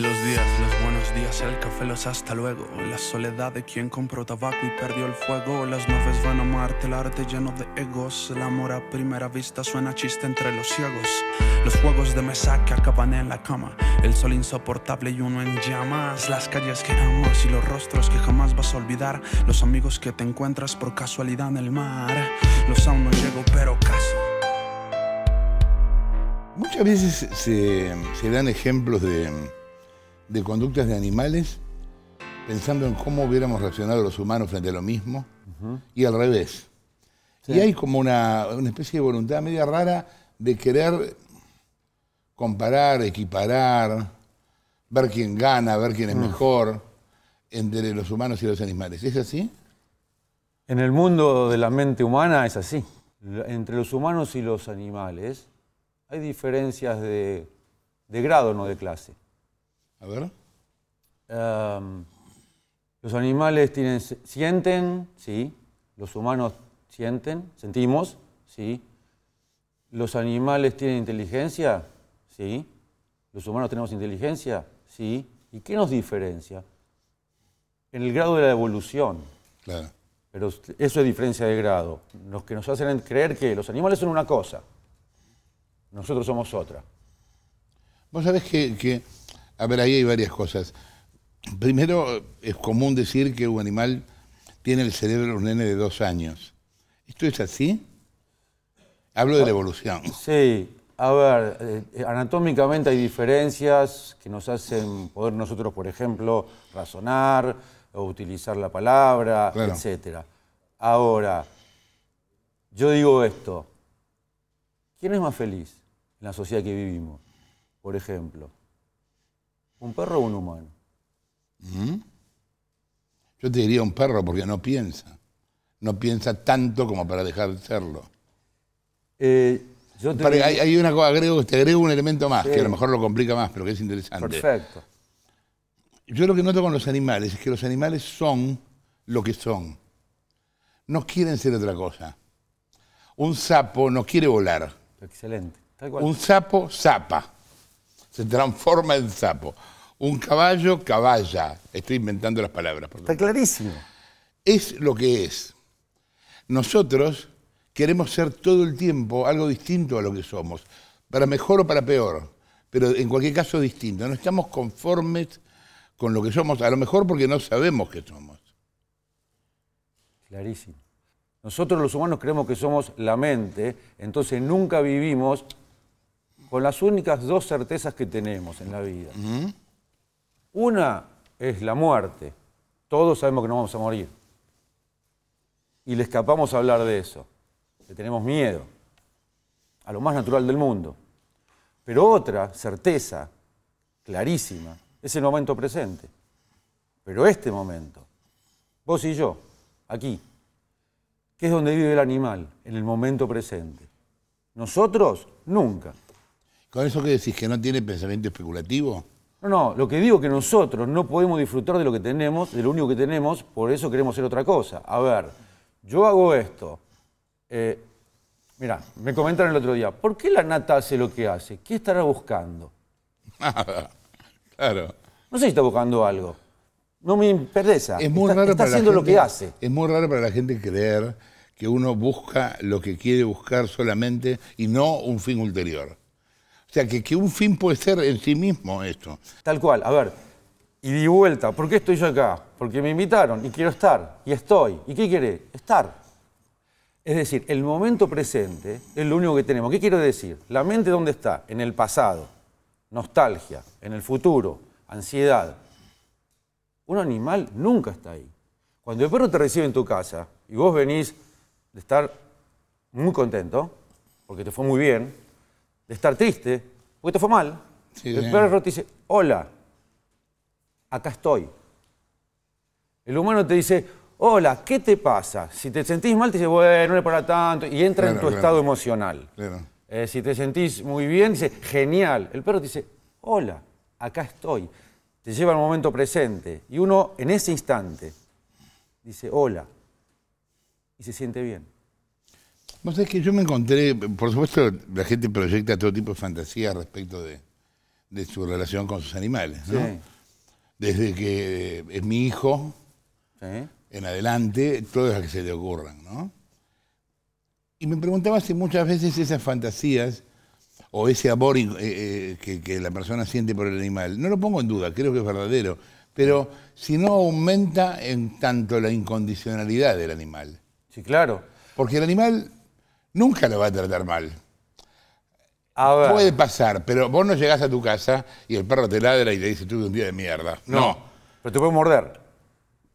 Los días, los buenos días, el café, los hasta luego. La soledad de quien compró tabaco y perdió el fuego. Las nubes van a Marte, el arte lleno de egos. El amor a primera vista suena chiste entre los ciegos. Los juegos de mesa que acaban en la cama. El sol insoportable y uno en llamas. Las calles que amas y los rostros que jamás vas a olvidar. Los amigos que te encuentras por casualidad en el mar. Los aún no llego, pero caso. Muchas veces se dan ejemplos de de conductas de animales pensando en cómo hubiéramos reaccionado los humanos frente a lo mismo y al revés. Y hay como una, especie de voluntad media rara de querer comparar, equiparar, ver quién gana, ver quién es mm. mejor entre los humanos y los animales. ¿Es así? En el mundo de la mente humana es así. Entre los humanos y los animales hay diferencias de grado, no de clase. A ver. Em, los animales tienen, sienten, sí. Los humanos sienten, sentimos, sí. Los animales tienen inteligencia, sí. Los humanos tenemos inteligencia, sí. ¿Y qué nos diferencia? En el grado de la evolución. Claro. Pero eso es diferencia de grado. Los que nos hacen creer que los animales son una cosa, nosotros somos otra. Vos sabés que a ver, ahí hay varias cosas. Primero, es común decir que un animal tiene el cerebro de un nene de dos años. ¿Esto es así? Hablo de la evolución. Sí, a ver, eh, anatómicamente hay diferencias que nos hacen poder nosotros, por ejemplo, razonar o utilizar la palabra, etcétera. etc. Ahora, yo digo esto, ¿quién es más feliz en la sociedad que vivimos, por ejemplo? ¿Un perro o un humano? ¿Mm? Yo te diría un perro porque no piensa. No piensa tanto como para dejar de serlo. Eh, te... hay, una cosa, agrego, te agrego un elemento más, que a lo mejor lo complica más, pero que es interesante. Perfecto. Yo lo que noto con los animales es que los animales son lo que son. No quieren ser otra cosa. Un sapo no quiere volar. Excelente. Un sapo zapa se transforma en sapo. Un caballo, caballa. Estoy inventando las palabras. Por Está clarísimo. Es lo que es. Nosotros queremos ser todo el tiempo algo distinto a lo que somos, para mejor o para peor, pero en cualquier caso distinto. No estamos conformes con lo que somos, a lo mejor porque no sabemos que somos. Clarísimo. Nosotros los humanos creemos que somos la mente, entonces nunca vivimos con las únicas dos certezas que tenemos en la vida. Una es la muerte. Todos sabemos que no vamos a morir. Y le escapamos a hablar de eso. Le tenemos miedo. A lo más natural del mundo. Pero otra certeza, clarísima, es el momento presente. Pero este momento, vos y yo, aquí, que es donde vive el animal, en el momento presente. Nosotros, nunca. ¿Con eso que decís que no tiene pensamiento especulativo? No, no, lo que digo es que nosotros no podemos disfrutar de lo que tenemos, de lo único que tenemos, por eso queremos hacer otra cosa. A ver, yo hago esto. Eh, mira, me comentaron el otro día, ¿por qué la nata hace lo que hace? ¿Qué estará buscando? Nada, claro. No sé si está buscando algo. No me interesa. Es está, haciendo lo que hace. Es muy raro para la gente creer que uno busca lo que quiere buscar solamente y no un fin ulterior. O sea, que, un fin puede ser en sí mismo esto. Tal cual, a ver, y de vuelta, ¿por qué estoy yo acá? Porque me invitaron y quiero estar, y estoy. ¿Y qué quiere? Estar. Es decir, el momento presente es lo único que tenemos. ¿Qué quiero decir? La mente dónde está? En el pasado, nostalgia, en el futuro, ansiedad. Un animal nunca está ahí. Cuando el perro te recibe en tu casa y vos venís de estar muy contento, porque te fue muy bien, de estar triste, porque te fue mal, el perro te dice, hola, acá estoy. El humano te dice, hola, ¿qué te pasa? Si te sentís mal, te dice, bueno, no le para tanto, y entra en tu estado emocional. Eh, si te sentís muy bien, dice, genial. El perro te dice, hola, acá estoy. Te lleva al momento presente. Y uno en ese instante dice, hola, y se siente bien. Vos sabés que yo me encontré, por supuesto, la gente proyecta todo tipo de fantasías respecto de, su relación con sus animales, ¿no? Desde que eh, es mi hijo, en adelante, todas las que se le ocurran, ¿no? Y me preguntaba si muchas veces esas fantasías o ese amor eh, eh, que, la persona siente por el animal, no lo pongo en duda, creo que es verdadero, pero si no aumenta en tanto la incondicionalidad del animal. Sí, claro. Porque el animal nunca lo va a tratar mal. Puede pasar, pero vos no llegás a tu casa y el perro te ladra y te dice, tuve un día de mierda. No. no. Pero te puede morder.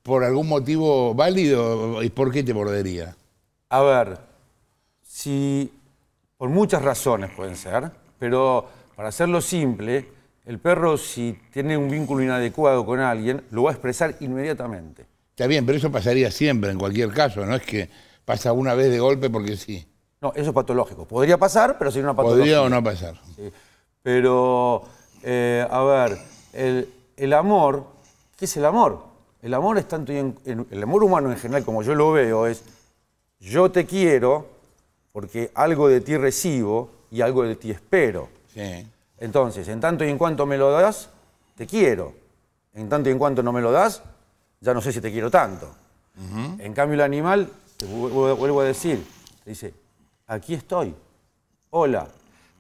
¿Por algún motivo válido? ¿Y por qué te mordería? A ver, si. Por muchas razones pueden ser, pero para hacerlo simple, el perro, si tiene un vínculo inadecuado con alguien, lo va a expresar inmediatamente. Está bien, pero eso pasaría siempre, en cualquier caso, no es que pasa una vez de golpe porque sí. No, eso es patológico. Podría pasar, pero sería una patología. Podría o no pasar. Pero, eh, a ver, el, amor, ¿qué es el amor? El amor es tanto, el amor humano en general, como yo lo veo, es yo te quiero porque algo de ti recibo y algo de ti espero. Sí. Entonces, en tanto y en cuanto me lo das, te quiero. En tanto y en cuanto no me lo das, ya no sé si te quiero tanto. En cambio, el animal, vuelvo a decir, dice, aquí estoy. Hola.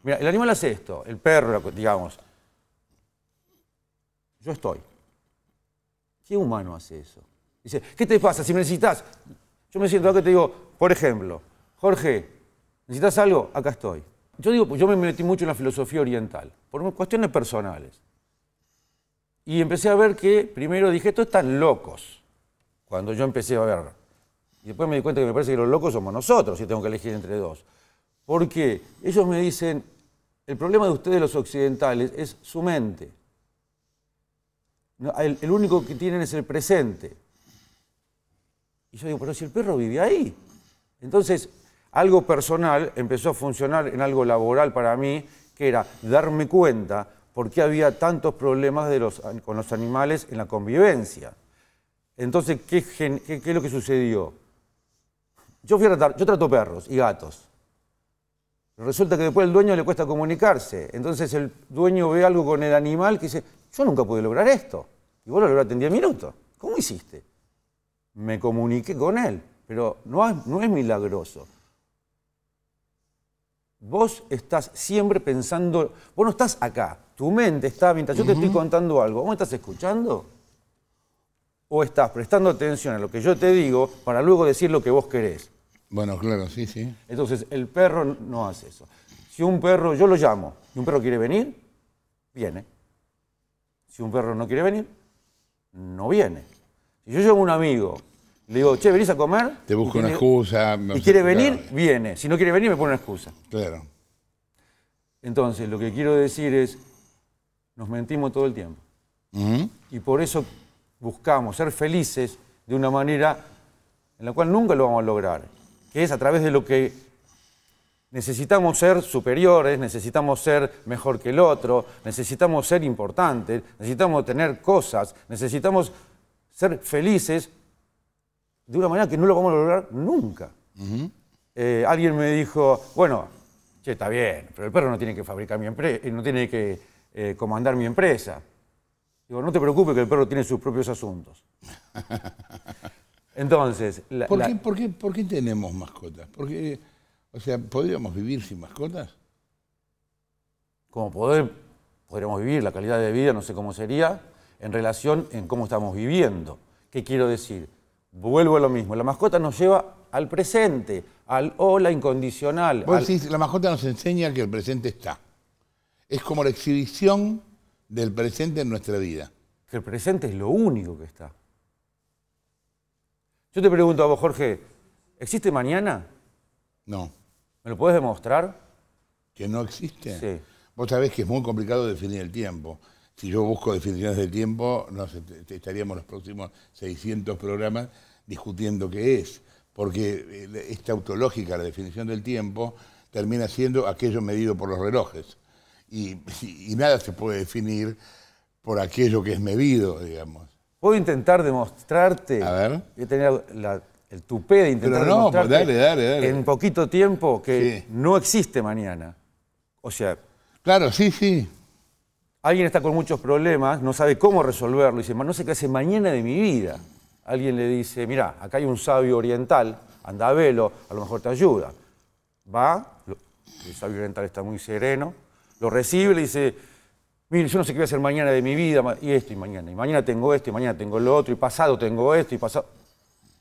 Mira, el animal hace esto, el perro, digamos. Yo estoy. ¿Qué humano hace eso? Dice, ¿qué te pasa si me necesitas? Yo me siento acá y te digo, por ejemplo, Jorge, ¿necesitas algo? Acá estoy. Yo digo, pues yo me metí mucho en la filosofía oriental, por cuestiones personales. Y empecé a ver que, primero dije, estos están locos. Cuando yo empecé a ver y después me di cuenta que me parece que los locos somos nosotros si tengo que elegir entre dos. ¿Por qué? ellos me dicen, el problema de ustedes los occidentales es su mente. El, único que tienen es el presente. Y yo digo, pero si el perro vive ahí. Entonces, algo personal empezó a funcionar en algo laboral para mí, que era darme cuenta por qué había tantos problemas de los, con los animales en la convivencia. Entonces, qué, qué es lo que sucedió? Yo, trato perros y gatos. Resulta que después el dueño le cuesta comunicarse. Entonces el dueño ve algo con el animal que dice, yo nunca pude lograr esto. Y vos lo lograste en 10 minutos. ¿Cómo hiciste? Me comuniqué con él, pero no es, milagroso. Vos estás siempre pensando, vos no estás acá, tu mente está, mientras yo te estoy contando algo, ¿vos me estás escuchando? ¿O estás prestando atención a lo que yo te digo para luego decir lo que vos querés? Bueno, claro, sí, sí. Entonces, el perro no hace eso. Si un perro, yo lo llamo, y un perro quiere venir, viene. Si un perro no quiere venir, no viene. Si yo llamo a un amigo, le digo, che, ¿venís a comer? Te busco una excusa. Y quiere venir, viene. Si no quiere venir, me pone una excusa. Claro. Entonces, lo que quiero decir es, nos mentimos todo el tiempo. Y por eso buscamos ser felices de una manera en la cual nunca lo vamos a lograr que es a través de lo que necesitamos ser superiores, necesitamos ser mejor que el otro, necesitamos ser importantes, necesitamos tener cosas, necesitamos ser felices de una manera que no lo vamos a lograr nunca. Eh, alguien me dijo, bueno, che, está bien, pero el perro no tiene que fabricar mi empresa, eh, no tiene que eh, comandar mi empresa. Digo, no te preocupes que el perro tiene sus propios asuntos. Entonces... ¿Por, Qué, tenemos mascotas? Porque, o sea, ¿podríamos vivir sin mascotas? Como poder, podríamos vivir, la calidad de vida no sé cómo sería, en relación en cómo estamos viviendo. ¿Qué quiero decir? Vuelvo a lo mismo, la mascota nos lleva al presente, al hola incondicional. la mascota nos enseña que el presente está. Es como la exhibición del presente en nuestra vida. Que el presente es lo único que está. Yo te pregunto a vos, Jorge, ¿existe mañana? No. ¿Me lo puedes demostrar? ¿Que no existe? Sí. Vos sabés que es muy complicado definir el tiempo. Si yo busco definiciones del tiempo, nos estaríamos los próximos 600 programas discutiendo qué es, porque eh, esta autológica, la definición del tiempo, termina siendo aquello medido por los relojes. y nada se puede definir por aquello que es medido, digamos. Puedo intentar demostrarte. A ver. tenía el tupé de intentar Pero pues dale, dale, en poquito tiempo que no existe mañana. O sea. Claro, sí, sí. Alguien está con muchos problemas, no sabe cómo resolverlo, y dice, no sé qué hace mañana de mi vida. Alguien le dice, mira, acá hay un sabio oriental, anda a velo, a lo mejor te ayuda. Va, el sabio oriental está muy sereno, lo recibe, le dice, mire, yo no sé qué voy a hacer mañana de mi vida, y esto, y mañana, y mañana tengo esto, y mañana tengo lo otro, y pasado tengo esto, y pasado.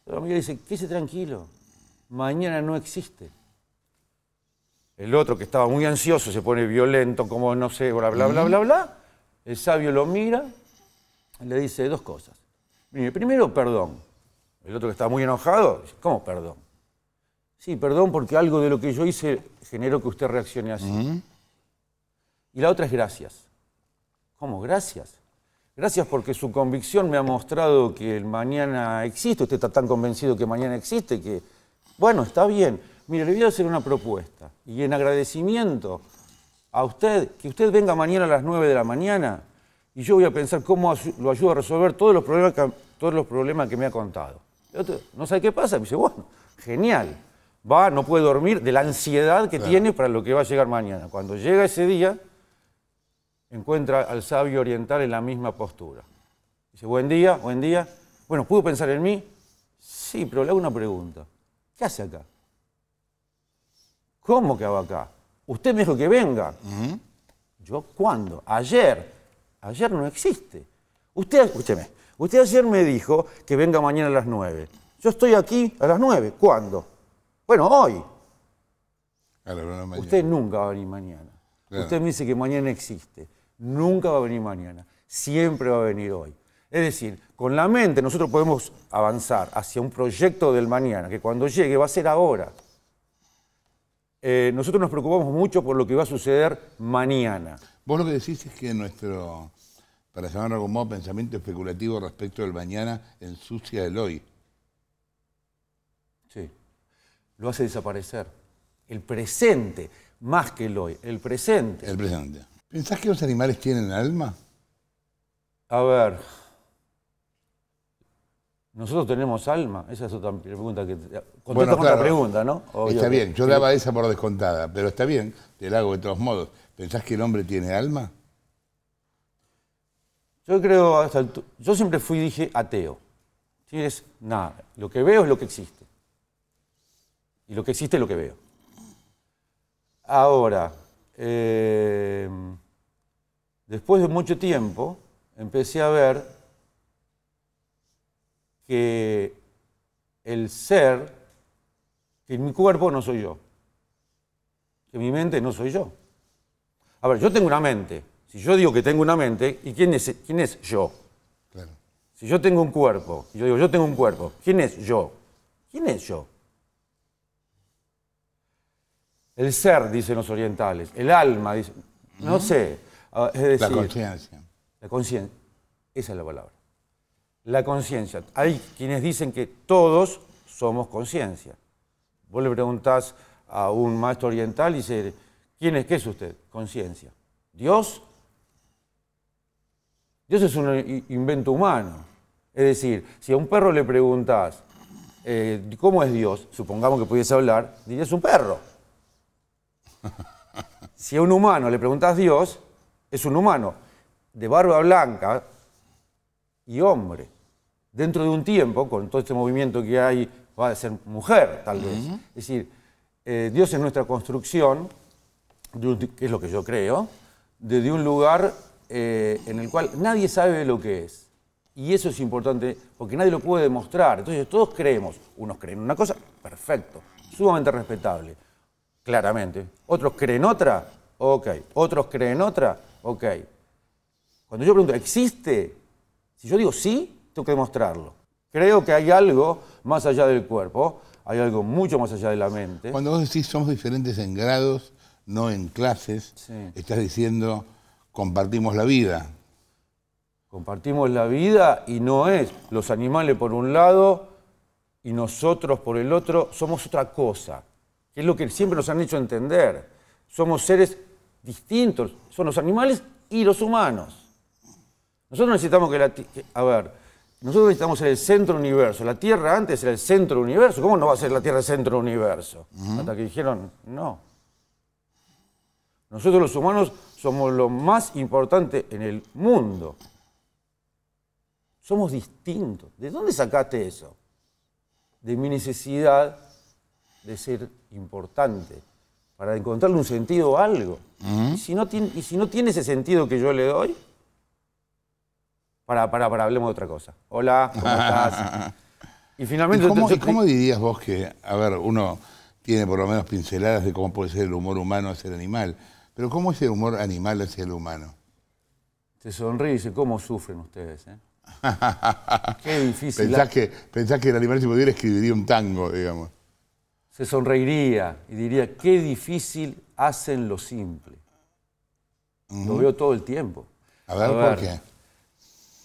Pero la dice, quédese tranquilo, mañana no existe. El otro que estaba muy ansioso se pone violento, como no sé, bla, bla, bla, bla, bla. El sabio lo mira y le dice dos cosas. primero, perdón. El otro que estaba muy enojado, dice, ¿cómo perdón? Sí, perdón porque algo de lo que yo hice generó que usted reaccione así. Y la otra es gracias. ¿Cómo? Gracias. Gracias porque su convicción me ha mostrado que el mañana existe. Usted está tan convencido que mañana existe que, bueno, está bien. Mire, le voy a hacer una propuesta. Y en agradecimiento a usted, que usted venga mañana a las 9 de la mañana y yo voy a pensar cómo lo ayudo a resolver todos los problemas que, todos los problemas que me ha contado. no sabe qué pasa. Me dice, bueno, genial. Va, no puede dormir de la ansiedad que tiene para lo que va a llegar mañana. Cuando llega ese día, encuentra al sabio oriental en la misma postura. Dice, buen día, buen día. Bueno, ¿pudo pensar en mí? Sí, pero le hago una pregunta. ¿Qué hace acá? ¿Cómo que hago acá? Usted me dijo que venga. ¿Yo cuándo? Ayer. Ayer no existe. Usted, escúcheme, usted ayer me dijo que venga mañana a las nueve. Yo estoy aquí a las nueve. ¿Cuándo? Bueno, hoy. Usted nunca va a venir mañana. Usted me dice que mañana existe nunca va a venir mañana, siempre va a venir hoy. Es decir, con la mente nosotros podemos avanzar hacia un proyecto del mañana, que cuando llegue va a ser ahora. Eh, nosotros nos preocupamos mucho por lo que va a suceder mañana. Vos lo que decís es que nuestro, para llamarlo como modo, pensamiento especulativo respecto del mañana ensucia el hoy. Sí, lo hace desaparecer. El presente, más que el hoy, el presente. El presente. ¿Pensás que los animales tienen alma? A ver. Nosotros tenemos alma, esa es otra pregunta que bueno, pregunta, ¿no? está bien, yo daba esa por descontada, pero está bien, te la hago de todos modos. ¿Pensás que el hombre tiene alma? Yo creo, yo siempre fui dije ateo. Tienes es nada, lo que veo es lo que existe. Y lo que existe es lo que veo. Ahora, eh, después de mucho tiempo, empecé a ver que el ser, que mi cuerpo no soy yo, que mi mente no soy yo. A ver, yo tengo una mente. Si yo digo que tengo una mente, ¿y quién es, quién es yo? Si yo tengo un cuerpo, y yo digo, yo tengo un cuerpo, ¿quién es yo? ¿Quién es yo? El ser, dicen los orientales, el alma, dice, no sé. Ah, la conciencia. La Esa es la palabra. La conciencia. Hay quienes dicen que todos somos conciencia. Vos le preguntás a un maestro oriental y dice, ¿quién es? ¿Qué es usted? Conciencia. ¿Dios? Dios es un invento humano. Es decir, si a un perro le preguntas, eh, ¿cómo es Dios? Supongamos que pudiese hablar, dirías un perro. Si a un humano le preguntas Dios, es un humano de barba blanca y hombre. Dentro de un tiempo, con todo este movimiento que hay, va a ser mujer, tal vez. Es decir, eh, Dios es nuestra construcción, que es lo que yo creo, de, un lugar eh, en el cual nadie sabe lo que es. Y eso es importante porque nadie lo puede demostrar. Entonces todos creemos, unos creen una cosa, perfecto, sumamente respetable, claramente. Otros creen otra, ok. Otros creen otra, Ok. Cuando yo pregunto, ¿existe? Si yo digo sí, tengo que demostrarlo. Creo que hay algo más allá del cuerpo, hay algo mucho más allá de la mente. Cuando vos decís somos diferentes en grados, no en clases, estás diciendo compartimos la vida. Compartimos la vida y no es los animales por un lado y nosotros por el otro, somos otra cosa, que es lo que siempre nos han hecho entender. Somos seres distintos son los animales y los humanos. Nosotros necesitamos que la... a ver, nosotros necesitamos en el centro universo. La Tierra antes era el centro universo. ¿Cómo no va a ser la Tierra el centro universo? Hasta que dijeron, no. Nosotros los humanos somos lo más importante en el mundo. Somos distintos. ¿De dónde sacaste eso? De mi necesidad de ser importante para encontrarle un sentido a algo. y, si no tiene, y si no tiene ese sentido que yo le doy, para, para, para, hablemos de otra cosa. Hola, ¿cómo estás? y finalmente... cómo, cómo, dirías vos que, a ver, uno tiene por lo menos pinceladas de cómo puede ser el humor humano hacia el animal, pero cómo es el humor animal hacia el humano? Se sonríe y dice, ¿cómo sufren ustedes? Eh? Qué difícil. Pensás, ah. que, pensás que el animal si pudiera escribiría un tango, digamos se sonreiría y diría, qué difícil hacen lo simple. Lo veo todo el tiempo. A ver, ¿por qué?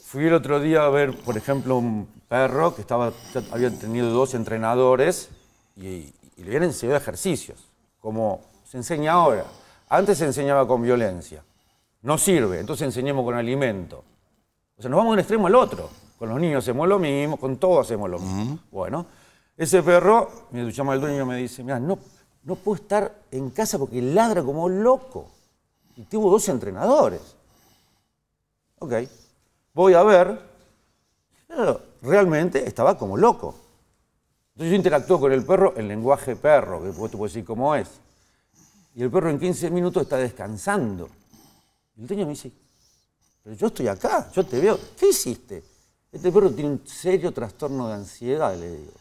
Fui el otro día a ver, por ejemplo, un perro que estaba, había tenido dos entrenadores y, le habían enseñado ejercicios, como se enseña ahora. Antes se enseñaba con violencia. No sirve, entonces enseñemos con alimento. O sea, nos vamos de un extremo al otro. Con los niños hacemos lo mismo, con todos hacemos lo mismo. Bueno, ese perro, me llama el dueño y me dice, mira, no, no puedo estar en casa porque ladra como loco. Y tengo dos entrenadores. Ok, voy a ver. realmente estaba como loco. Entonces yo interactúo con el perro en lenguaje perro, que vos te puedes decir cómo es. Y el perro en 15 minutos está descansando. Y el dueño me dice, pero yo estoy acá, yo te veo. ¿Qué hiciste? Este perro tiene un serio trastorno de ansiedad, le digo.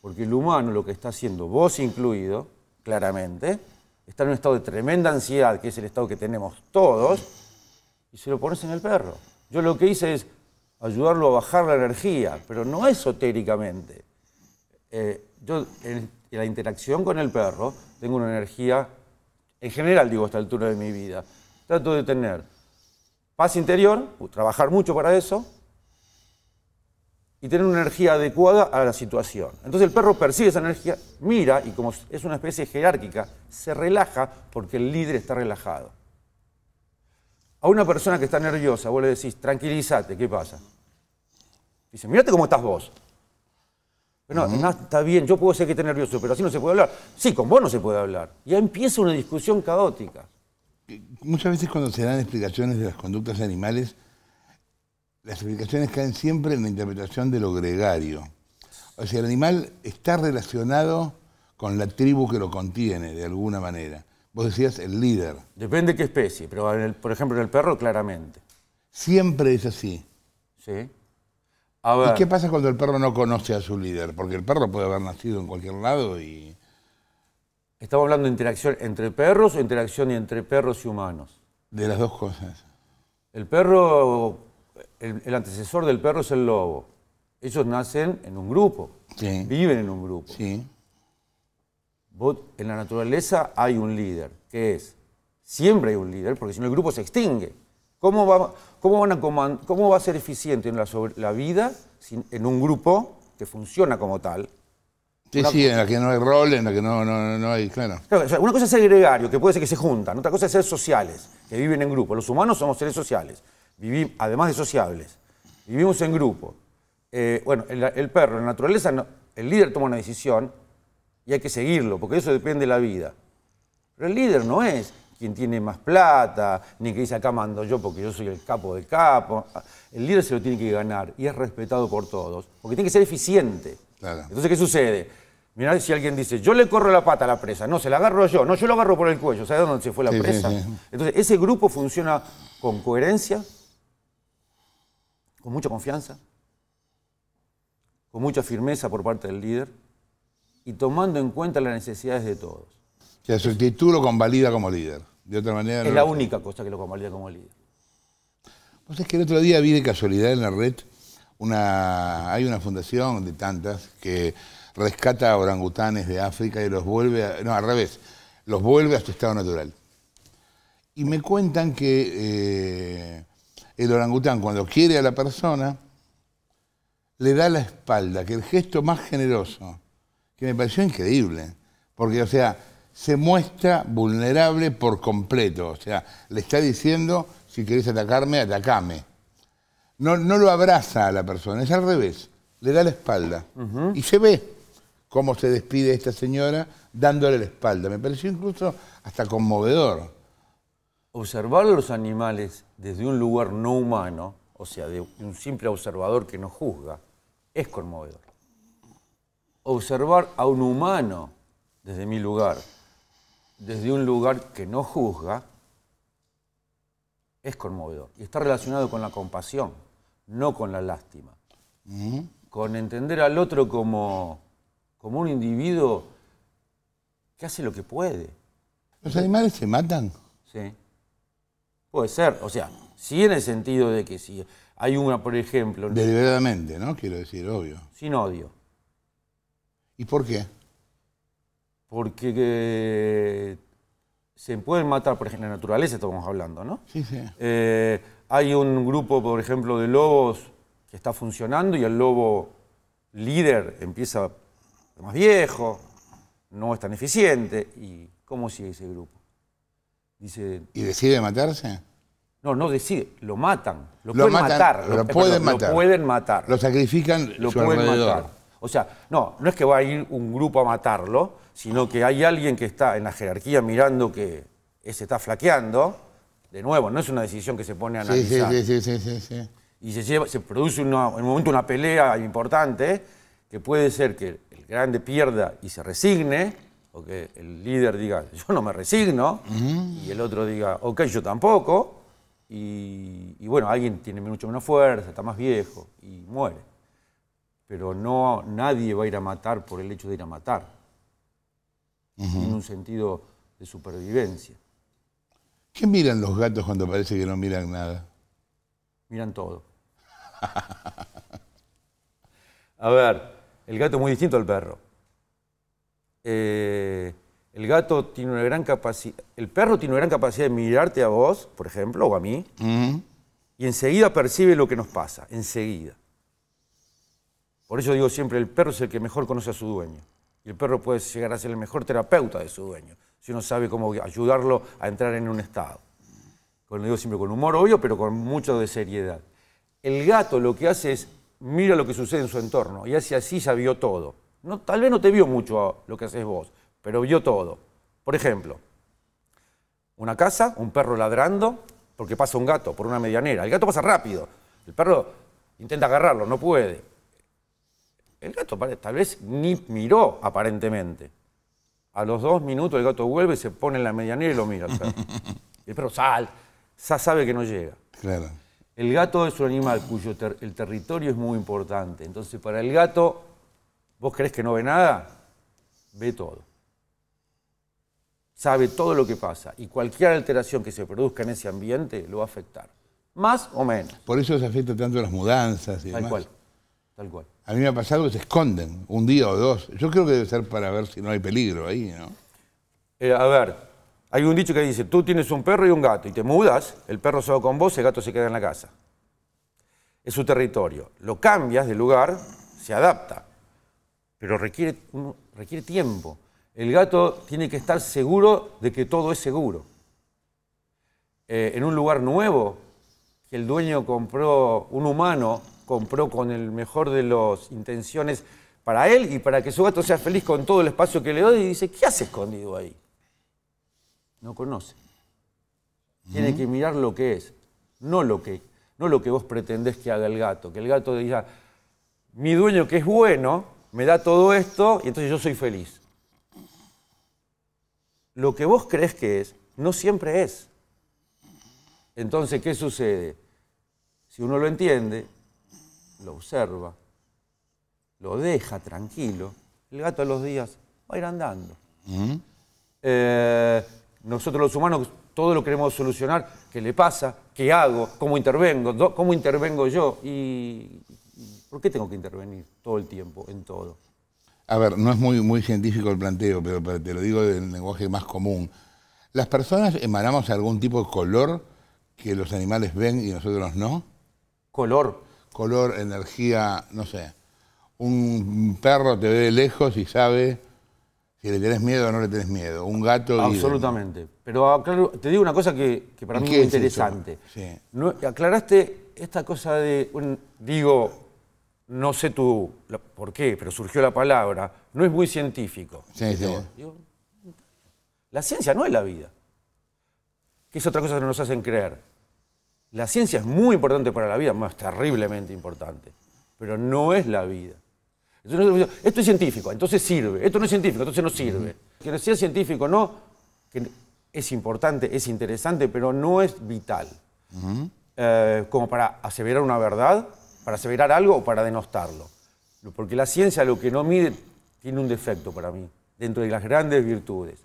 Porque el humano lo que está haciendo, vos incluido, claramente, está en un estado de tremenda ansiedad, que es el estado que tenemos todos, y se lo pones en el perro. Yo lo que hice es ayudarlo a bajar la energía, pero no esotéricamente. Eh, yo en la interacción con el perro tengo una energía, en general digo a esta altura de mi vida, trato de tener paz interior, trabajar mucho para eso, y tener una energía adecuada a la situación. Entonces el perro percibe esa energía, mira y como es una especie jerárquica, se relaja porque el líder está relajado. A una persona que está nerviosa, vos le decís, tranquilízate, ¿qué pasa? Dice, mirate cómo estás vos. Pero no, está bien, yo puedo ser que esté nervioso, pero así no se puede hablar. Sí, con vos no se puede hablar. Y ahí empieza una discusión caótica. Eh, muchas veces cuando se dan explicaciones de las conductas animales, las explicaciones caen siempre en la interpretación de lo gregario. O sea, el animal está relacionado con la tribu que lo contiene, de alguna manera. Vos decías el líder. Depende de qué especie, pero por ejemplo en el perro claramente. Siempre es así. Sí. ¿Y qué pasa cuando el perro no conoce a su líder? Porque el perro puede haber nacido en cualquier lado y... ¿Estamos hablando de interacción entre perros o interacción entre perros y humanos? De las dos cosas. El perro el, antecesor del perro es el lobo. Ellos nacen en un grupo, viven en un grupo. Sí. en la naturaleza hay un líder, que es, siempre hay un líder, porque si no el grupo se extingue. ¿Cómo va, a, cómo va a ser eficiente en la, vida en un grupo que funciona como tal? Sí, sí, en la que no hay roles, en la que no, hay, claro. una cosa es ser gregario, que puede ser que se juntan, otra cosa es ser sociales, que viven en grupo. Los humanos somos seres sociales vivimos, además de sociables, vivimos en grupo. Eh, bueno, el, perro, la naturaleza, el líder toma una decisión y hay que seguirlo, porque eso depende de la vida. Pero el líder no es quien tiene más plata, ni que dice acá mando yo porque yo soy el capo del capo. El líder se lo tiene que ganar y es respetado por todos, porque tiene que ser eficiente. Entonces, ¿qué sucede? Mirá si alguien dice, yo le corro la pata a la presa, no, se la agarro yo, no, yo lo agarro por el cuello, ¿sabes dónde se fue la presa? Entonces, ese grupo funciona con coherencia, con mucha confianza, con mucha firmeza por parte del líder y tomando en cuenta las necesidades de todos. O sea, su actitud lo convalida como líder. De otra manera. Es la única cosa que lo convalida como líder. Pues es que el otro día vi de casualidad en la red una. Hay una fundación de tantas que rescata a orangutanes de África y los vuelve. A... no, al revés. Los vuelve a su estado natural. Y me cuentan que. Eh, el orangután cuando quiere a la persona, le da la espalda, que el gesto más generoso, que me pareció increíble, porque, o sea, se muestra vulnerable por completo, o sea, le está diciendo, si querés atacarme, atacame. No, no lo abraza a la persona, es al revés, le da la espalda. Y se ve cómo se despide esta señora dándole la espalda. Me pareció incluso hasta conmovedor observar a los animales desde un lugar no humano, o sea, de un simple observador que no juzga, es conmovedor. Observar a un humano desde mi lugar, desde un lugar que no juzga, es conmovedor. Y está relacionado con la compasión, no con la lástima. Mm. Con entender al otro como, como un individuo que hace lo que puede. ¿Los animales se matan? Sí. Puede ser, o sea, sí en el sentido de que si hay una, por ejemplo... Deliberadamente, ¿no? Quiero decir, obvio. Sin odio. ¿Y por qué? Porque eh, se pueden matar, por ejemplo, en la naturaleza estamos hablando, ¿no? Sí, sí. Eh, hay un grupo, por ejemplo, de lobos que está funcionando y el lobo líder empieza más viejo, no es tan eficiente, y ¿cómo sigue ese grupo? ¿Y decide matarse? No, no decide, lo matan, lo, pueden matar. Lo, pueden matar. Lo sacrifican, lo pueden matar. O sea, no, no es que va a ir un grupo a matarlo, sino que hay alguien que está en la jerarquía mirando que se está flaqueando. De nuevo, no es una decisión que se pone a analizar. Sí, sí, sí, Y se, lleva, se produce en un momento una pelea importante que puede ser que el grande pierda y se resigne, que el líder diga, yo no me resigno, y el otro diga, ok, yo tampoco, y, bueno, alguien tiene mucho menos fuerza, está más viejo y muere. Pero no, nadie va a ir a matar por el hecho de ir a matar. en un sentido de supervivencia. ¿Qué miran los gatos cuando parece que no miran nada? Miran todo. a ver, el gato es muy distinto al perro. Eh, el gato tiene una gran capacidad, el perro tiene una gran capacidad de mirarte a vos, por ejemplo, o a mí, y enseguida percibe lo que nos pasa, enseguida. Por eso digo siempre, el perro es el que mejor conoce a su dueño. Y el perro puede llegar a ser el mejor terapeuta de su dueño, si uno sabe cómo ayudarlo a entrar en un estado. Lo digo siempre con humor, obvio, pero con mucho de seriedad. El gato lo que hace es mira lo que sucede en su entorno y hace así, ya vio todo tal vez no te vio mucho lo que haces vos, pero vio todo. Por ejemplo, una casa, un perro ladrando, porque pasa un gato por una medianera. El gato pasa rápido. El perro intenta agarrarlo, no puede. El gato tal vez ni miró aparentemente. A los dos minutos el gato vuelve, y se pone en la medianera y lo mira. El perro, el sal, ya sabe que no llega. El gato es un animal cuyo el territorio es muy importante. Entonces, para el gato, ¿Vos crees que no ve nada? Ve todo. Sabe todo lo que pasa y cualquier alteración que se produzca en ese ambiente lo va a afectar. Más o menos. Por eso se afecta tanto las mudanzas y Tal cual. Tal cual. A mí me ha pasado que se esconden un día o dos. Yo creo que debe ser para ver si no hay peligro ahí, ¿no? Eh, a ver, hay un dicho que dice, tú tienes un perro y un gato y te mudas, el perro se va con vos, el gato se queda en la casa. Es su territorio. Lo cambias de lugar, se adapta pero requiere, requiere tiempo. El gato tiene que estar seguro de que todo es seguro. Eh, en un lugar nuevo, que el dueño compró, un humano compró con el mejor de las intenciones para él y para que su gato sea feliz con todo el espacio que le doy, y dice, ¿qué hace escondido ahí? No conoce. Tiene que mirar lo que es, no lo que, no lo que vos pretendés que haga el gato. Que el gato diga, mi dueño que es bueno, me da todo esto y entonces yo soy feliz. Lo que vos crees que es, no siempre es. Entonces, ¿qué sucede? Si uno lo entiende, lo observa, lo deja tranquilo, el gato a los días va a ir andando. Eh, nosotros los humanos todo lo queremos solucionar, qué le pasa, qué hago, cómo intervengo, cómo intervengo yo y ¿Por qué tengo que intervenir todo el tiempo en todo? A ver, no es muy, muy científico el planteo, pero, te lo digo del lenguaje más común. ¿Las personas emanamos algún tipo de color que los animales ven y nosotros no? Color. Color, energía, no sé. Un perro te ve de lejos y sabe si le tenés miedo o no le tenés miedo. Un gato. Absolutamente. Pero te digo una cosa que, para mí es interesante. aclaraste esta cosa de. digo, no sé tú por qué, pero surgió la palabra, no es muy científico. la ciencia no es la vida, que es otra cosa que nos hacen creer. La ciencia es muy importante para la vida, más terriblemente importante, pero no es la vida. esto es científico, entonces sirve. Esto no es científico, entonces no sirve. Que sea científico no, que es importante, es interesante, pero no es vital. Eh, como para aseverar una verdad, para aseverar algo o para denostarlo. Porque la ciencia lo que no mide tiene un defecto para mí, dentro de las grandes virtudes.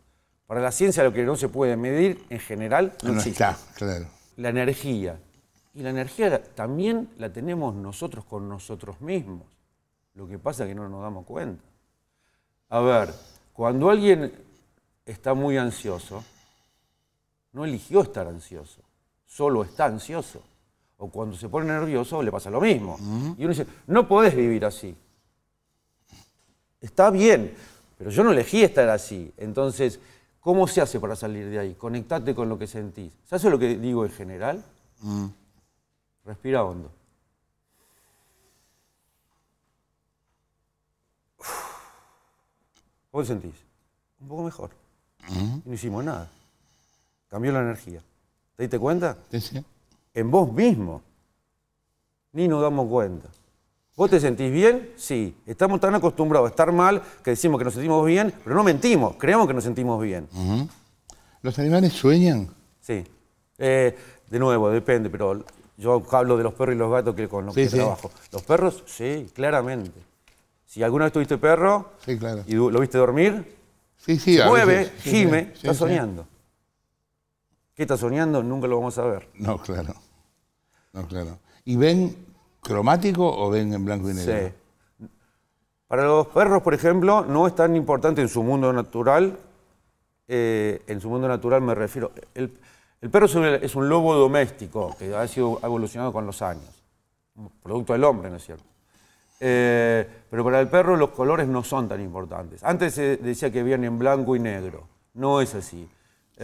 Para la ciencia lo que no se puede medir en general no, Está, claro. La energía. Y la energía también la tenemos nosotros con nosotros mismos. Lo que pasa es que no nos damos cuenta. A ver, cuando alguien está muy ansioso, no eligió estar ansioso, solo está ansioso o cuando se pone nervioso le pasa lo mismo. Y uno dice, no podés vivir así. Está bien, pero yo no elegí estar así. Entonces, ¿cómo se hace para salir de ahí? Conectate con lo que sentís. ¿Sabes lo que digo en general? Mm. Respira hondo. ¿Cómo te sentís? Un poco mejor. Mm. no hicimos nada. Cambió la energía. ¿Te diste cuenta? sí en vos mismo. Ni nos damos cuenta. ¿Vos te sentís bien? Sí. Estamos tan acostumbrados a estar mal que decimos que nos sentimos bien, pero no mentimos, creemos que nos sentimos bien. ¿Los animales sueñan? Sí. Eh, de nuevo, depende, pero yo hablo de los perros y los gatos que con los que trabajo. Los perros, sí, claramente. Si alguna vez tuviste perro y lo viste dormir, mueve, gime, está soñando. ¿Qué está soñando? Nunca lo vamos a ver. No, claro. No, claro. ¿Y ven cromático o ven en blanco y negro? Sí. Para los perros, por ejemplo, no es tan importante en su mundo natural. Eh, en su mundo natural me refiero. El, perro es un, lobo doméstico que ha sido evolucionado con los años. Producto del hombre, ¿no es cierto? Eh, pero para el perro los colores no son tan importantes. Antes se decía que ven en blanco y negro. No es así.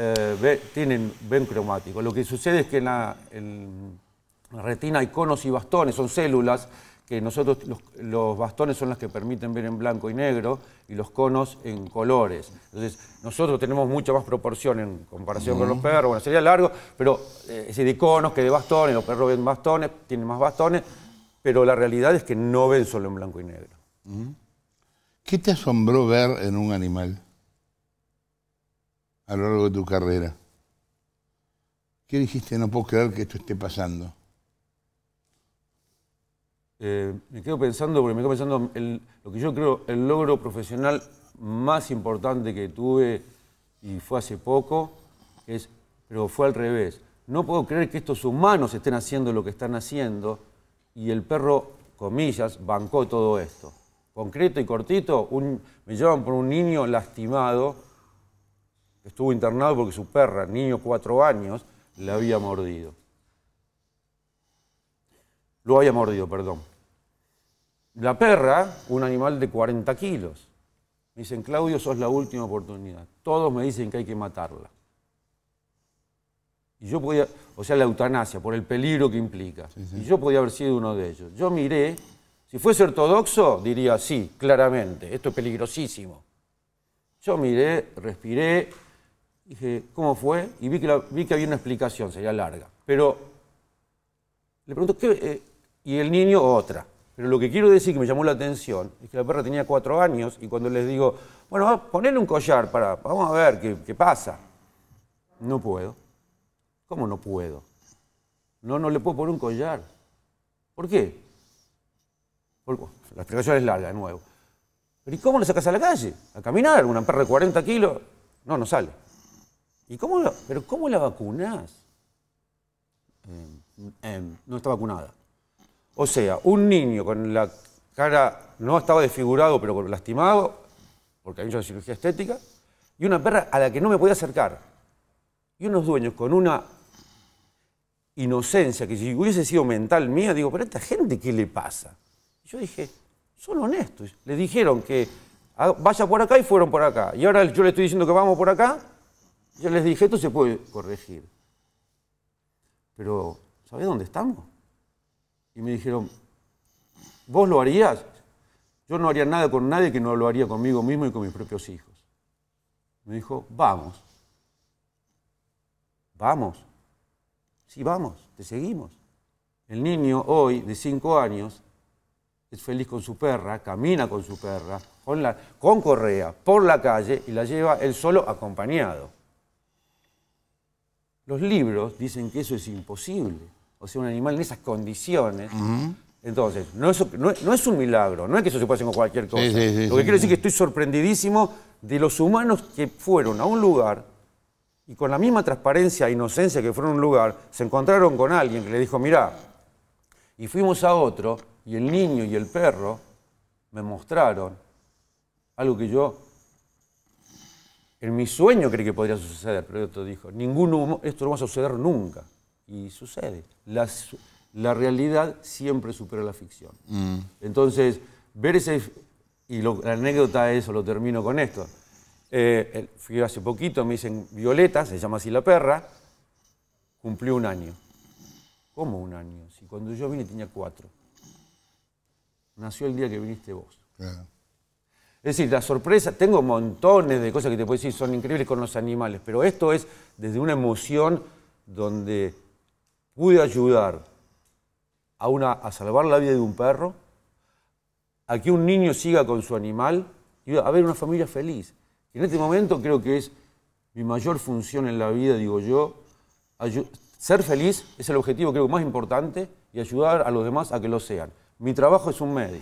Eh, tienen ven cromático. Lo que sucede es que en la, retina hay conos y bastones, son células que nosotros, los, bastones son las que permiten ver en blanco y negro y los conos en colores. Entonces, nosotros tenemos mucha más proporción en comparación con los perros. Bueno, sería largo, pero eh, es de conos que de bastones. Los perros ven bastones, tienen más bastones, pero la realidad es que no ven solo en blanco y negro. ¿Qué te asombró ver en un animal? a lo largo de tu carrera? ¿Qué dijiste? No puedo creer que esto esté pasando. Eh, me quedo pensando, porque me quedo pensando lo que yo creo el logro profesional más importante que tuve y fue hace poco, es, pero fue al revés. No puedo creer que estos humanos estén haciendo lo que están haciendo y el perro, comillas, bancó todo esto. Concreto y cortito, un, me llevan por un niño lastimado estuvo internado porque su perra, niño cuatro años, le había mordido. Lo había mordido, perdón. La perra, un animal de 40 kilos. Me dicen, Claudio, sos la última oportunidad. Todos me dicen que hay que matarla. Y yo podía, o sea, la eutanasia, por el peligro que implica. Y yo podía haber sido uno de ellos. Yo miré, si fuese ortodoxo, diría sí, claramente, esto es peligrosísimo. Yo miré, respiré, Dije, ¿cómo fue? Y vi que, vi que había una explicación, sería larga. Pero le pregunto, ¿qué? Eh? y el niño otra. Pero lo que quiero decir que me llamó la atención es que la perra tenía cuatro años y cuando les digo, bueno, ponle un collar para, vamos a ver qué, pasa. No puedo. ¿Cómo no puedo? No, no le puedo poner un collar. ¿Por qué? Oh, la explicación es larga, de nuevo. ¿Pero y cómo le sacas a la calle? ¿A caminar? ¿Una perra de 40 kilos? No, no sale. ¿Y cómo pero cómo la vacunás? Em, em, no está vacunada. O sea, un niño con la cara no estaba desfigurado, pero lastimado, porque había hecho cirugía estética, y una perra a la que no me podía acercar. Y unos dueños con una inocencia que si hubiese sido mental mía, digo, pero a esta gente, ¿qué le pasa? yo dije, son honestos. Les dijeron que ah, vaya por acá y fueron por acá. Y ahora yo le estoy diciendo que vamos por acá yo les dije, esto se puede corregir. Pero, ¿sabés dónde estamos? Y me dijeron, ¿vos lo harías? Yo no haría nada con nadie que no lo haría conmigo mismo y con mis propios hijos. Me dijo, vamos. Vamos. Sí, vamos, te seguimos. El niño hoy, de cinco años, es feliz con su perra, camina con su perra, con, la, con correa, por la calle y la lleva él solo acompañado. Los libros dicen que eso es imposible. O sea, un animal en esas condiciones. Entonces, no es, un milagro, no es que eso se pueda hacer con cualquier cosa. Lo que quiero decir es que estoy sorprendidísimo de los humanos que fueron a un lugar y con la misma transparencia e inocencia que fueron a un lugar, se encontraron con alguien que le dijo, mirá, y fuimos a otro, y el niño y el perro me mostraron algo que yo en mi sueño creí que podría suceder, pero el otro dijo, Ningún, esto no va a suceder nunca. Y sucede. la realidad siempre supera la ficción. Mm. Entonces, ver ese... Y la anécdota es, eso, lo termino con esto. Eh, fui hace poquito, me dicen Violeta, se llama así la perra, cumplió un año. ¿Cómo un año? Si cuando yo vine tenía cuatro. Nació el día que viniste vos. Claro. Es decir, la sorpresa, tengo montones de cosas que te puedo decir, son increíbles con los animales, pero esto es desde una emoción donde pude ayudar a, salvar la vida de un perro, a que un niño siga con su animal y a ver una familia feliz. En este momento creo que es mi mayor función en la vida, digo yo, ser feliz es el objetivo creo más importante y ayudar a los demás a que lo sean. Mi trabajo es un medio.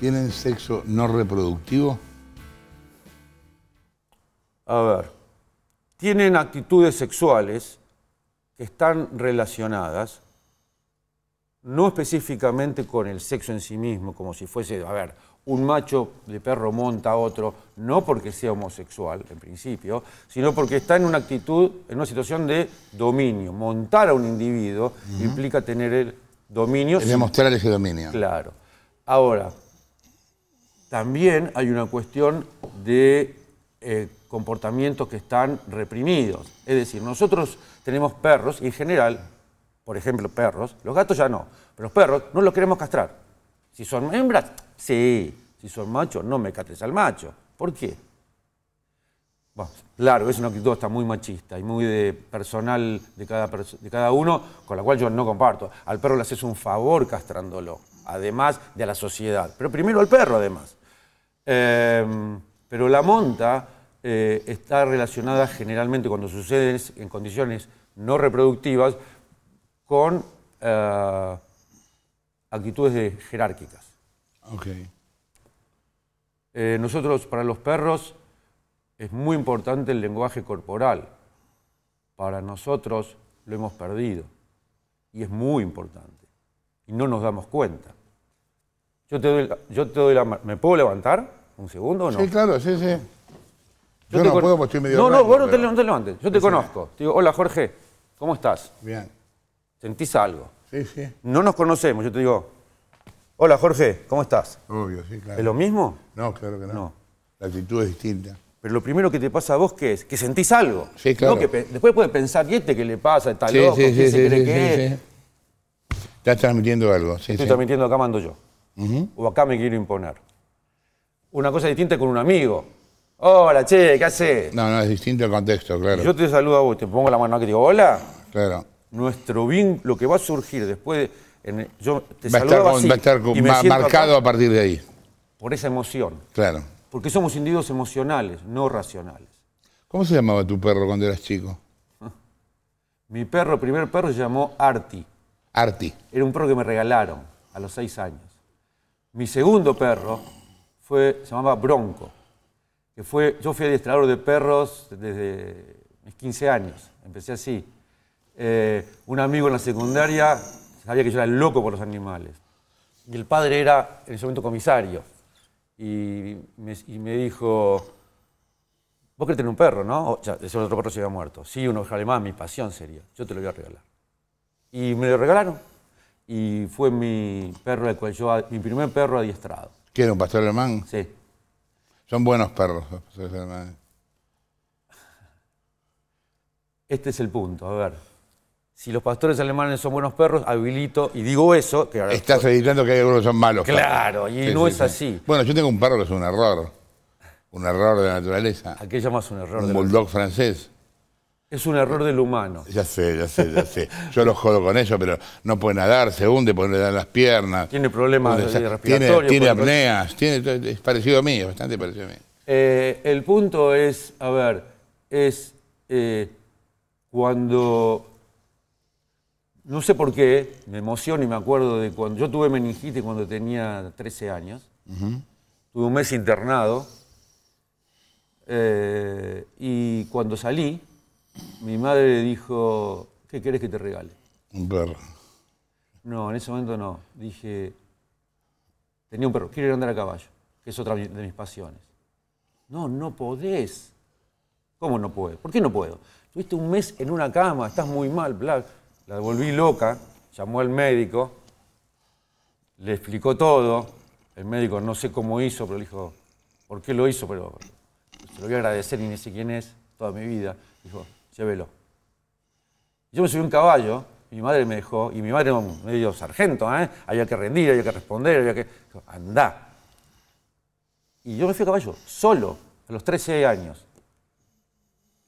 tienen sexo no reproductivo? A ver, tienen actitudes sexuales que están relacionadas, no específicamente con el sexo en sí mismo, como si fuese, a ver, un macho de perro monta a otro, no porque sea homosexual en principio, sino porque está en una actitud, en una situación de dominio. Montar a un individuo implica tener el dominio. El demostrar ese dominio. Claro. Ahora, también hay una cuestión de eh, comportamientos que están reprimidos. Es decir, nosotros tenemos perros y en general, por ejemplo, perros, los gatos ya no, pero los perros no los queremos castrar. Si son hembras, sí. Si son machos, no me castres al macho. ¿Por qué? Bueno, claro, es una actitud está muy machista y muy de personal de cada, de cada uno, con la cual yo no comparto. Al perro le haces un favor castrándolo, además de a la sociedad. Pero primero al perro, además. Em, pero la monta eh, está relacionada generalmente cuando sucede en condiciones no reproductivas con eh, actitudes jerárquicas. Eh, nosotros, para los perros, es muy importante el lenguaje corporal. Para nosotros lo hemos perdido y es muy importante y no nos damos cuenta. Yo te doy, la mano. ¿Me puedo levantar un segundo o no? Sí, claro, sí, sí. Yo, no puedo porque estoy medio No, no, vos no te, levantes. Yo te conozco. Te digo, hola Jorge, ¿cómo estás? Bien. ¿Sentís algo? Sí, sí. No nos conocemos. Yo te digo, hola Jorge, ¿cómo estás? Obvio, sí, claro. ¿Es lo mismo? No, claro que no. La actitud es distinta. Pero lo primero que te pasa a vos, que es? Que sentís algo. Sí, claro. que después puede pensar, ¿y este qué le pasa? ¿Está loco? ¿Qué se cree que es? Estás transmitiendo algo. Sí, Estoy transmitiendo acá mando yo o acá me quiero imponer. Una cosa distinta con un amigo. Hola, che, ¿qué hacés? No, no, es distinto el contexto, claro. Yo te saludo a vos, te pongo la mano y y digo, hola. Claro. Nuestro vínculo, lo que va a surgir después, yo te saludo así, Va a estar marcado a partir de ahí. Por esa emoción. Claro. Porque somos individuos emocionales, no racionales. ¿Cómo se llamaba tu perro cuando eras chico? Mi perro, primer perro, se llamó Arti. Arti. Era un perro que me regalaron a los seis años. Mi segundo perro fue, se llamaba Bronco, que fue, yo fui adiestrador de perros desde mis 15 años, empecé así. Eh, un amigo en la secundaria sabía que yo era loco por los animales. Y el padre era en ese momento comisario. Y me, dijo, vos querés tener un perro, ¿no? O sea, ese otro perro se había muerto. Sí, un oveja alemán, mi pasión sería. Yo te lo voy a regalar. Y me lo regalaron y fue mi perro el cual yo, mi primer perro adiestrado. ¿Qué un pastor alemán? Sí. Son buenos perros los pastores alemanes. Este es el punto, a ver. Si los pastores alemanes son buenos perros, habilito, y digo eso... Que Estás editando que hay algunos son malos. Claro, y no es así. Bueno, yo tengo un perro que es un error, un error de naturaleza. ¿A qué llamas un error? Un bulldog francés. Es un error del humano. Ya sé, ya sé, ya sé. Yo los jodo con eso, pero no puede nadar, se hunde, porque le dan las piernas. Tiene problemas de respiratorios. Tiene, tiene apneas, es parecido a mí, bastante parecido a mí. Eh, el punto es, a ver, es eh, cuando, no sé por qué, me emociono y me acuerdo de cuando yo tuve meningitis cuando tenía 13 años, tuve un mes internado eh, y cuando salí, mi madre le dijo, ¿qué querés que te regale? Un perro. No, en ese momento no. Dije, tenía un perro, quiero ir a andar a caballo, que es otra de mis pasiones. No, no podés. ¿Cómo no puedo? ¿Por qué no puedo? Tuviste un mes en una cama, estás muy mal, bla. La volví loca, llamó al médico, le explicó todo. El médico no sé cómo hizo, pero le dijo, ¿por qué lo hizo? Pero se lo voy a agradecer y ni sé quién es toda mi vida. Dijo, llévelo. Yo me subí un caballo, mi madre me dejó, y mi madre me dijo sargento, ¿eh? había que rendir, había que responder, había que. andá. Y yo me fui a caballo, solo, a los 13 años.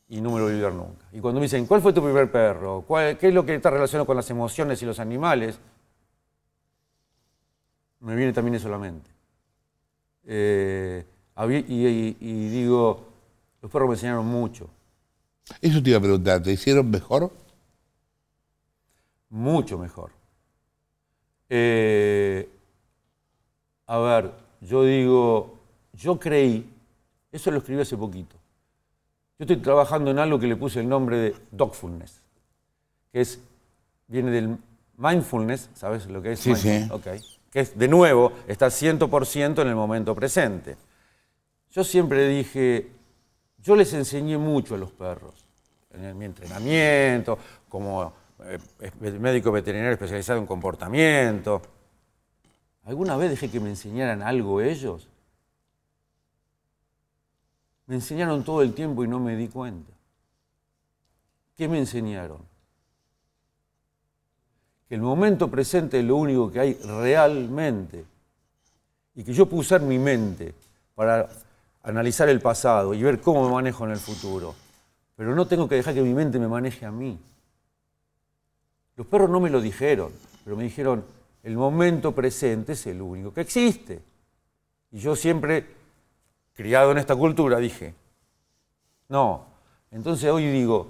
Y no me lo voy olvidar nunca. Y cuando me dicen, ¿cuál fue tu primer perro? ¿Qué es lo que está relacionado con las emociones y los animales? Me viene también eso a la mente. Eh, y digo, los perros me enseñaron mucho. Eso te iba a preguntar, ¿te hicieron mejor? Mucho mejor. Eh, a ver, yo digo, yo creí, eso lo escribí hace poquito, yo estoy trabajando en algo que le puse el nombre de Dogfulness, que es, viene del mindfulness, ¿sabes lo que es? Sí, sí. Que es, de nuevo, está 100% en el momento presente. Yo siempre dije, yo les enseñé mucho a los perros, en mi entrenamiento, como eh, médico veterinario especializado en comportamiento. ¿Alguna vez dejé que me enseñaran algo ellos? Me enseñaron todo el tiempo y no me di cuenta. ¿Qué me enseñaron? Que el momento presente es lo único que hay realmente y que yo puedo usar mi mente para analizar el pasado y ver cómo me manejo en el futuro. Pero no tengo que dejar que mi mente me maneje a mí. Los perros no me lo dijeron, pero me dijeron, el momento presente es el único que existe. Y yo siempre, criado en esta cultura, dije, no. Entonces hoy digo,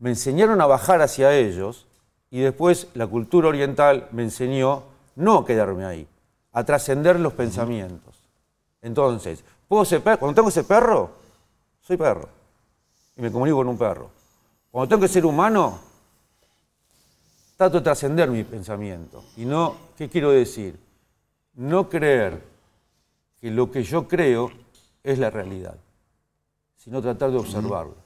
me enseñaron a bajar hacia ellos y después la cultura oriental me enseñó no a quedarme ahí, a trascender los pensamientos. Entonces, cuando tengo ese perro, soy perro. Y me comunico con un perro. Cuando tengo que ser humano, trato de trascender mi pensamiento. Y no, ¿qué quiero decir? No creer que lo que yo creo es la realidad, sino tratar de observarlo.